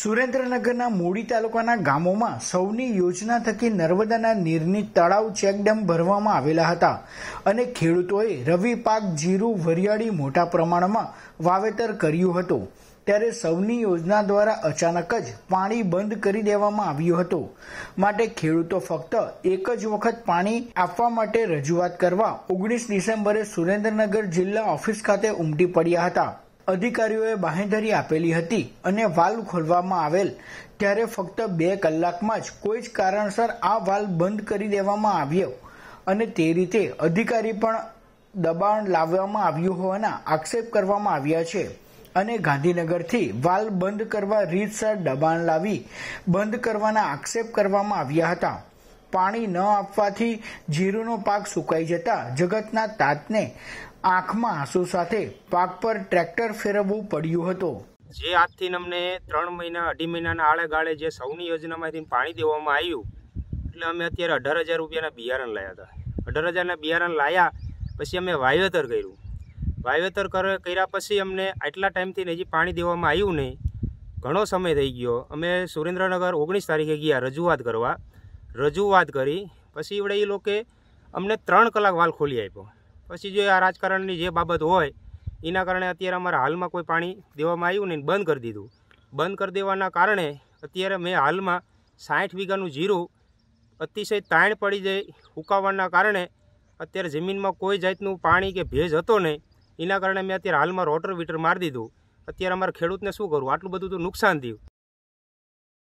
સુરેન્દ્રનગરના મૂડી તાલુકાના ગામોમાં સૌની યોજના થકી નર્મદાના નીરની તળાવ ચેકડેમ ભરવામાં આવેલા હતા અને ખેડૂતોએ રવિ પાક જીરું વરિયાળી મોટા પ્રમાણમાં વાવેતર કર્યું હતું ત્યારે સૌની યોજના દ્વારા અચાનક જ પાણી બંધ કરી દેવામાં આવ્યું હતું માટે ખેડૂતો ફક્ત એક જ વખત પાણી આપવા માટે રજૂઆત કરવા ઓગણીસ ડિસેમ્બરે સુરેન્દ્રનગર જિલ્લા ઓફિસ ખાતે ઉમટી પડ્યા હતા અધિકારીઓએ બાંહેધરી આપેલી હતી અને વાલ્વ ખોલવામાં આવેલ ત્યારે ફક્ત બે કલાકમાં જ કોઈ જ કારણસર આ વાલ બંધ કરી દેવામાં આવ્યો અને તે રીતે અધિકારી પણ દબાણ લાવવામાં આવ્યું હોવાના આક્ષેપ કરવામાં આવ્યા છે અને ગાંધીનગરથી વાલ બંધ કરવા રીતસર દબાણ લાવી બંધ કરવાના આક્ષેપ કરવામાં આવ્યા હતા પાણી ન આપવાથી જીરુનો પાક સુકાઈ જતા જગતના તાતને આંખમાં આંસુ સાથે પાક પર ટ્રેક્ટર ફેરવવું પડ્યું હતું જે આજથી અમને ત્રણ મહિના અઢી મહિનાના આળે ગાળે જે સૌની યોજનામાંથી પાણી દેવામાં આવ્યું એટલે અમે અત્યારે અઢાર હજાર રૂપિયાના બિયારણ લાવ્યા હતા અઢાર હજારના બિયારણ લાવ્યા પછી અમે વાવેતર કર્યું વાવેતર કર્યા પછી અમને આટલા ટાઈમથી હજી પાણી દેવામાં આવ્યું નહીં ઘણો સમય થઈ ગયો અમે સુરેન્દ્રનગર ઓગણીસ તારીખે ગયા રજૂઆત કરવા રજૂઆત કરી પછી એવડે એ લોકોએ અમને ત્રણ કલાક વાલ ખોલી આપ્યો પછી જો આ રાજકારણની જે બાબત હોય એના કારણે અત્યારે અમારા હાલમાં કોઈ પાણી દેવામાં આવ્યું નહીં બંધ કરી દીધું બંધ કરી દેવાના કારણે અત્યારે મેં હાલમાં સાઠ વીઘાનું જીરું અતિશય તાણ પડી જાય ઉકાવવાના કારણે અત્યારે જમીનમાં કોઈ જાતનું પાણી કે ભેજ હતો નહીં એના કારણે મેં અત્યારે હાલમાં રોટર વીટર મારી દીધું અત્યારે અમારા ખેડૂતને શું કરું આટલું બધું તો નુકસાન થયું